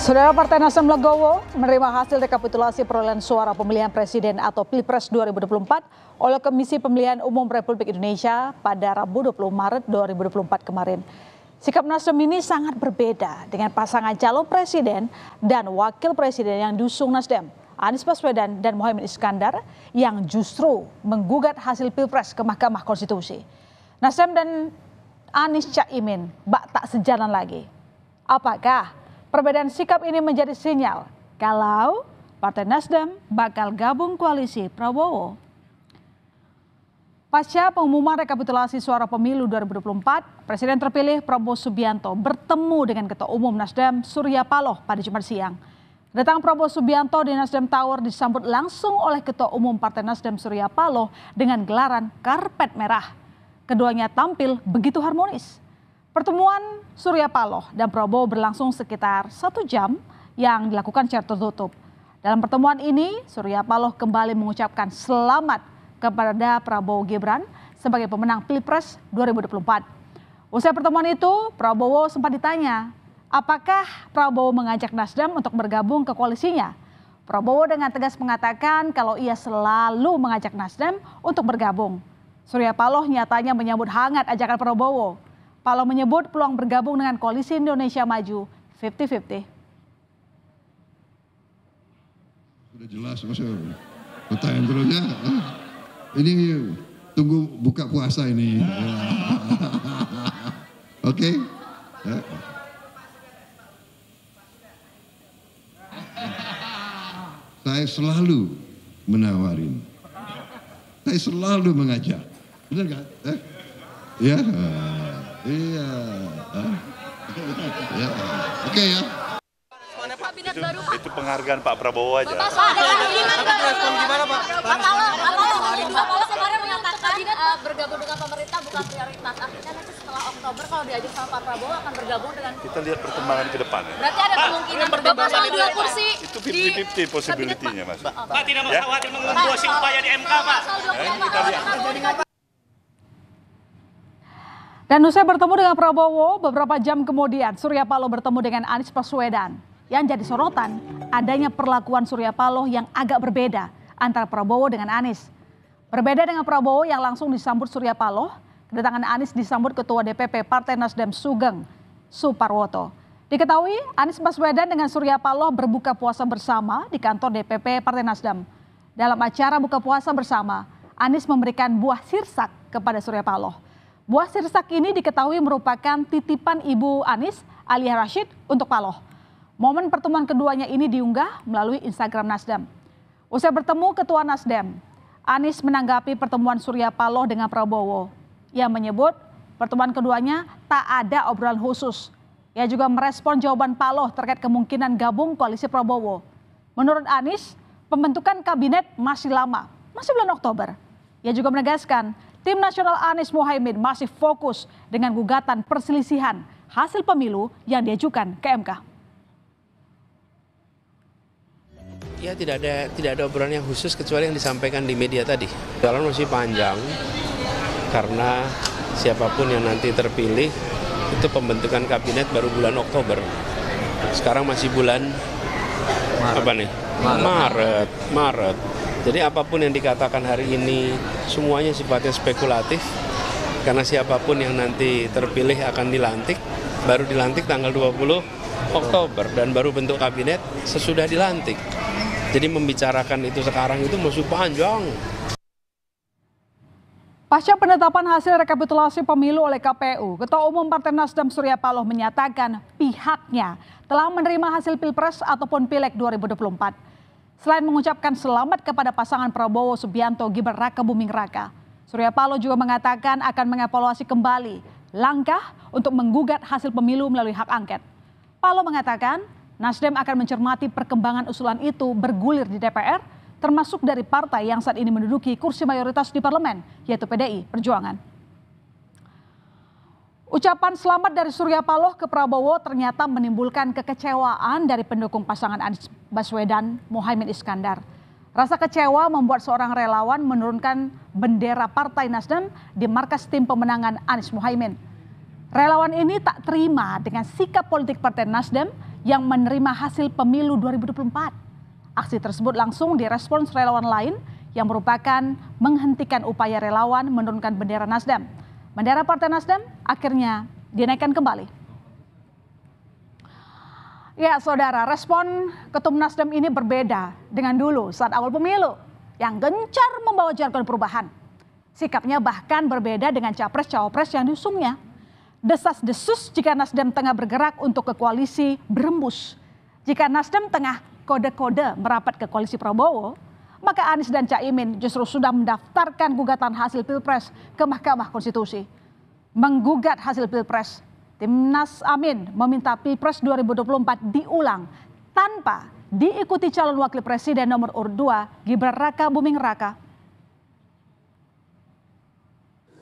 Saudara Partai Nasdem Legowo menerima hasil rekapitulasi perolehan suara pemilihan presiden atau Pilpres 2024 oleh Komisi Pemilihan Umum Republik Indonesia pada Rabu 20 Maret 2024 kemarin. Sikap Nasdem ini sangat berbeda dengan pasangan calon presiden dan wakil presiden yang diusung Nasdem, Anies Baswedan dan Mohaimin Iskandar yang justru menggugat hasil Pilpres ke Mahkamah Konstitusi. Nasdem dan Anies Caimin bak tak sejalan lagi. Apakah Perbedaan sikap ini menjadi sinyal kalau Partai Nasdem bakal gabung koalisi Prabowo. Pasca pengumuman rekapitulasi suara pemilu 2024, Presiden terpilih Prabowo Subianto bertemu dengan Ketua Umum Nasdem Surya Paloh pada Jumat siang. Datang Prabowo Subianto di Nasdem Tower disambut langsung oleh Ketua Umum Partai Nasdem Surya Paloh dengan gelaran karpet merah. Keduanya tampil begitu harmonis. Pertemuan Surya Paloh dan Prabowo berlangsung sekitar satu jam yang dilakukan secara tertutup. Dalam pertemuan ini, Surya Paloh kembali mengucapkan selamat kepada Prabowo Gibran sebagai pemenang Pilpres 2024. Usai pertemuan itu, Prabowo sempat ditanya, apakah Prabowo mengajak Nasdem untuk bergabung ke koalisinya? Prabowo dengan tegas mengatakan kalau ia selalu mengajak Nasdem untuk bergabung. Surya Paloh nyatanya menyambut hangat ajakan Prabowo. Paloh menyebut peluang bergabung dengan koalisi Indonesia Maju 50-50. Sudah jelas, maksudnya Pertanyaan terusnya, ah, ini tunggu buka puasa ini. Oke? Okay? Saya selalu menawarin. Saya selalu mengajak. Benar nggak? Eh? Ya. Yeah. Iya. ya. Oke okay, ya. Itu, itu penghargaan Pak Prabowo aja. ada Kita lihat perkembangan ke depan ya. Berarti ada kemungkinan bergabung sama dua kursi Itu 50-50 possibility-nya Mas. Pak, tidak khawatir upaya di MK Pak. Kita lihat. Dan usai bertemu dengan Prabowo, beberapa jam kemudian Surya Paloh bertemu dengan Anies Baswedan. Yang jadi sorotan, adanya perlakuan Surya Paloh yang agak berbeda antara Prabowo dengan Anies. Berbeda dengan Prabowo yang langsung disambut Surya Paloh, kedatangan Anies disambut Ketua DPP Partai Nasdem Sugeng, Suparwoto. Diketahui Anies Baswedan dengan Surya Paloh berbuka puasa bersama di kantor DPP Partai Nasdem. Dalam acara buka puasa bersama, Anies memberikan buah sirsak kepada Surya Paloh. Buah sirsak ini diketahui merupakan titipan Ibu Anis Ali Rashid untuk Paloh. Momen pertemuan keduanya ini diunggah melalui Instagram Nasdem. Usai bertemu Ketua Nasdem, Anis menanggapi pertemuan Surya Paloh dengan Prabowo. Ia menyebut pertemuan keduanya tak ada obrolan khusus. Ia juga merespon jawaban Paloh terkait kemungkinan gabung koalisi Prabowo. Menurut Anis, pembentukan kabinet masih lama, masih bulan Oktober. Ia juga menegaskan Tim nasional Anies Mohaimin masih fokus dengan gugatan perselisihan hasil pemilu yang diajukan ke MK. Ya tidak ada tidak ada obrolan yang khusus kecuali yang disampaikan di media tadi. Jalan masih panjang karena siapapun yang nanti terpilih itu pembentukan kabinet baru bulan Oktober. Sekarang masih bulan Maret. apa nih? Maret. Maret. Maret. Jadi apapun yang dikatakan hari ini semuanya sifatnya spekulatif karena siapapun yang nanti terpilih akan dilantik baru dilantik tanggal 20 Oktober dan baru bentuk kabinet sesudah dilantik. Jadi membicarakan itu sekarang itu musuh panjang. Pasca penetapan hasil rekapitulasi pemilu oleh KPU, Ketua Umum Partai Nasdem Surya Paloh menyatakan pihaknya telah menerima hasil Pilpres ataupun Pileg 2024. Selain mengucapkan selamat kepada pasangan Prabowo Subianto Gibran Raka Buming Raka, Surya Paloh juga mengatakan akan mengevaluasi kembali langkah untuk menggugat hasil pemilu melalui hak angket. Paloh mengatakan Nasdem akan mencermati perkembangan usulan itu bergulir di DPR, termasuk dari partai yang saat ini menduduki kursi mayoritas di parlemen, yaitu PDI Perjuangan. Ucapan selamat dari Surya Paloh ke Prabowo ternyata menimbulkan kekecewaan dari pendukung pasangan Anies Baswedan Mohaimin Iskandar. Rasa kecewa membuat seorang relawan menurunkan bendera Partai Nasdem di markas tim pemenangan Anies Mohaimin. Relawan ini tak terima dengan sikap politik Partai Nasdem yang menerima hasil pemilu 2024. Aksi tersebut langsung direspons relawan lain yang merupakan menghentikan upaya relawan menurunkan bendera Nasdem. Bendera Partai Nasdem akhirnya dinaikkan kembali. Ya, saudara, respon ketum Nasdem ini berbeda dengan dulu saat awal pemilu yang gencar membawa jargon perubahan. Sikapnya bahkan berbeda dengan capres-cawapres yang diusungnya. Desas-desus jika Nasdem tengah bergerak untuk ke koalisi berembus. Jika Nasdem tengah kode-kode merapat ke koalisi Prabowo, maka Anies dan Caimin justru sudah mendaftarkan gugatan hasil Pilpres ke Mahkamah Konstitusi. Menggugat hasil Pilpres, Timnas Amin meminta Pilpres 2024 diulang tanpa diikuti calon wakil presiden nomor urut 2 Gibran Raka Buming Raka.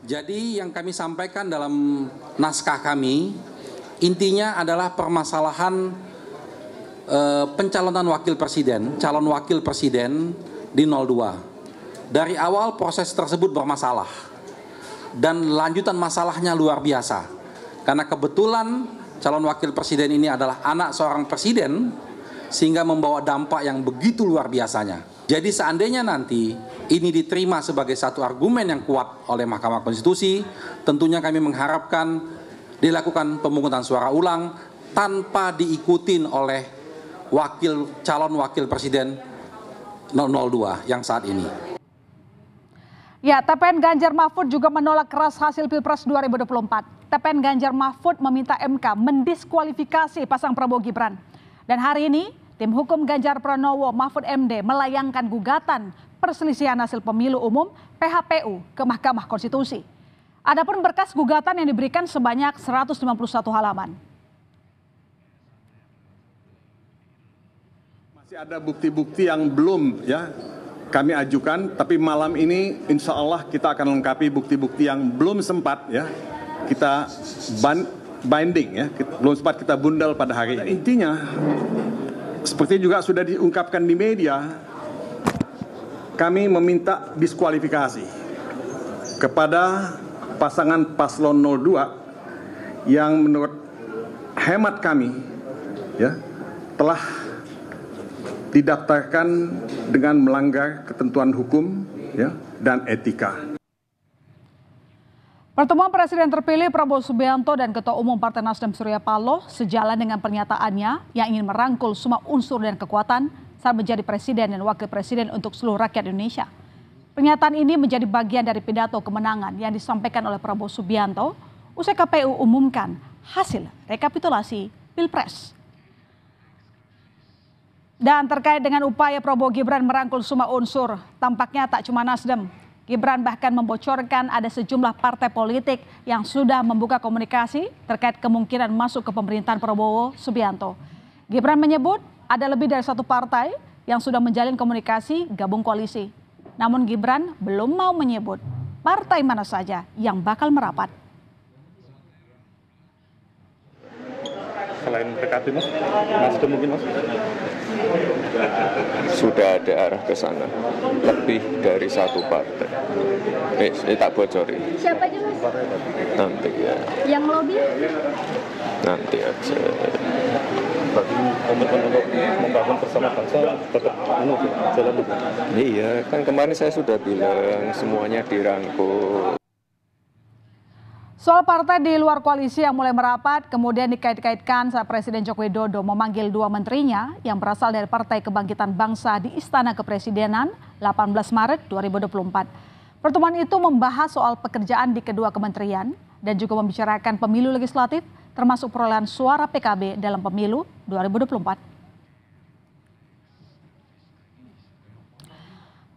Jadi yang kami sampaikan dalam naskah kami intinya adalah permasalahan eh, pencalonan wakil presiden, calon wakil presiden di 02. Dari awal proses tersebut bermasalah dan lanjutan masalahnya luar biasa. Karena kebetulan calon wakil presiden ini adalah anak seorang presiden sehingga membawa dampak yang begitu luar biasanya. Jadi seandainya nanti ini diterima sebagai satu argumen yang kuat oleh Mahkamah Konstitusi, tentunya kami mengharapkan dilakukan pemungutan suara ulang tanpa diikutin oleh wakil calon wakil presiden 002 yang saat ini. Ya, TPN Ganjar Mahfud juga menolak keras hasil Pilpres 2024. TPN Ganjar Mahfud meminta MK mendiskualifikasi pasang Prabowo Gibran. Dan hari ini, tim hukum Ganjar Pranowo Mahfud MD melayangkan gugatan perselisihan hasil pemilu umum PHPU ke Mahkamah Konstitusi. Adapun berkas gugatan yang diberikan sebanyak 151 halaman. Masih ada bukti-bukti yang belum ya kami ajukan, tapi malam ini insya Allah kita akan lengkapi bukti-bukti yang belum sempat ya kita binding ya, belum sempat kita bundel pada hari ini. Intinya seperti juga sudah diungkapkan di media, kami meminta diskualifikasi kepada pasangan paslon 02 yang menurut hemat kami ya telah didaftarkan dengan melanggar ketentuan hukum ya, dan etika. Pertemuan Presiden terpilih Prabowo Subianto dan Ketua Umum Partai Nasdem Surya Paloh sejalan dengan pernyataannya yang ingin merangkul semua unsur dan kekuatan saat menjadi Presiden dan Wakil Presiden untuk seluruh rakyat Indonesia. Pernyataan ini menjadi bagian dari pidato kemenangan yang disampaikan oleh Prabowo Subianto usai KPU umumkan hasil rekapitulasi Pilpres dan terkait dengan upaya Prabowo Gibran merangkul semua unsur, tampaknya tak cuma Nasdem. Gibran bahkan membocorkan ada sejumlah partai politik yang sudah membuka komunikasi terkait kemungkinan masuk ke pemerintahan Prabowo Subianto. Gibran menyebut ada lebih dari satu partai yang sudah menjalin komunikasi gabung koalisi. Namun Gibran belum mau menyebut partai mana saja yang bakal merapat. Selain PKB mas, Mas mungkin mas sudah ada arah ke sana lebih dari satu partai eh, ini tak bocori siapa aja mas nanti ya yang lobby nanti aja Tapi komitmen untuk membangun bersama bangsa tetap anu, jalan iya kan kemarin saya sudah bilang semuanya dirangkul Soal partai di luar koalisi yang mulai merapat, kemudian dikait-kaitkan saat Presiden Joko Widodo memanggil dua menterinya yang berasal dari Partai Kebangkitan Bangsa di Istana Kepresidenan 18 Maret 2024. Pertemuan itu membahas soal pekerjaan di kedua kementerian dan juga membicarakan pemilu legislatif termasuk perolehan suara PKB dalam pemilu 2024.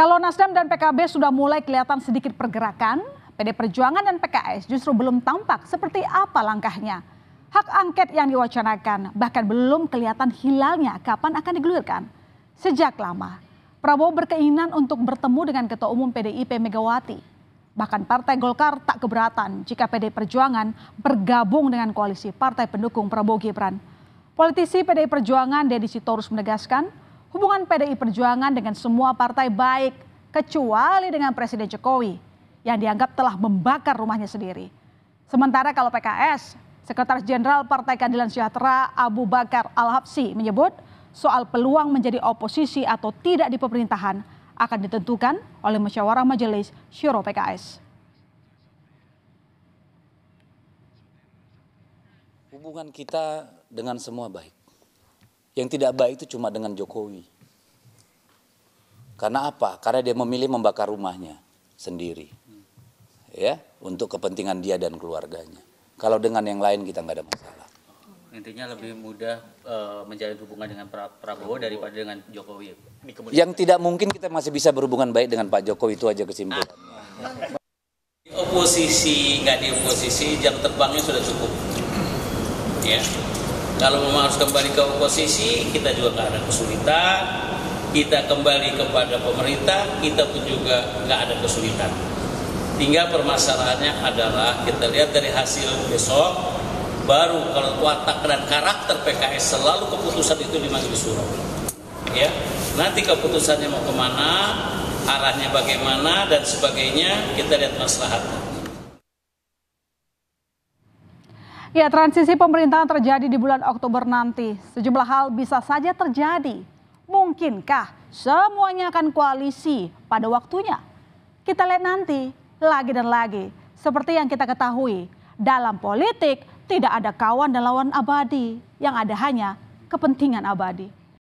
Kalau Nasdem dan PKB sudah mulai kelihatan sedikit pergerakan, PD Perjuangan dan PKS justru belum tampak seperti apa langkahnya. Hak angket yang diwacanakan bahkan belum kelihatan hilalnya kapan akan digulirkan. Sejak lama, Prabowo berkeinginan untuk bertemu dengan Ketua Umum PDIP Megawati. Bahkan Partai Golkar tak keberatan jika PD Perjuangan bergabung dengan koalisi partai pendukung Prabowo Gibran. Politisi PDI Perjuangan Deddy Sitorus menegaskan, hubungan PDI Perjuangan dengan semua partai baik, kecuali dengan Presiden Jokowi yang dianggap telah membakar rumahnya sendiri. Sementara kalau PKS, Sekretaris Jenderal Partai Keadilan Sejahtera Abu Bakar Al-Habsi menyebut soal peluang menjadi oposisi atau tidak di pemerintahan akan ditentukan oleh musyawarah majelis Syuro PKS. Hubungan kita dengan semua baik. Yang tidak baik itu cuma dengan Jokowi. Karena apa? Karena dia memilih membakar rumahnya sendiri ya untuk kepentingan dia dan keluarganya. Kalau dengan yang lain kita nggak ada masalah. Intinya lebih mudah e, menjalin hubungan dengan pra Prabowo daripada dengan Jokowi. Yang tidak mungkin kita masih bisa berhubungan baik dengan Pak Jokowi itu aja kesimpulan. Di oposisi nggak di oposisi jam terbangnya sudah cukup. Ya, kalau memang harus kembali ke oposisi kita juga nggak ada kesulitan. Kita kembali kepada pemerintah kita pun juga nggak ada kesulitan. Hingga permasalahannya adalah kita lihat dari hasil besok baru kalau watak dan karakter PKS selalu keputusan itu di Majelis Suro. Ya, nanti keputusannya mau kemana, arahnya bagaimana dan sebagainya kita lihat maslahatnya. Ya, transisi pemerintahan terjadi di bulan Oktober nanti. Sejumlah hal bisa saja terjadi. Mungkinkah semuanya akan koalisi pada waktunya? Kita lihat nanti lagi dan lagi. Seperti yang kita ketahui, dalam politik tidak ada kawan dan lawan abadi, yang ada hanya kepentingan abadi.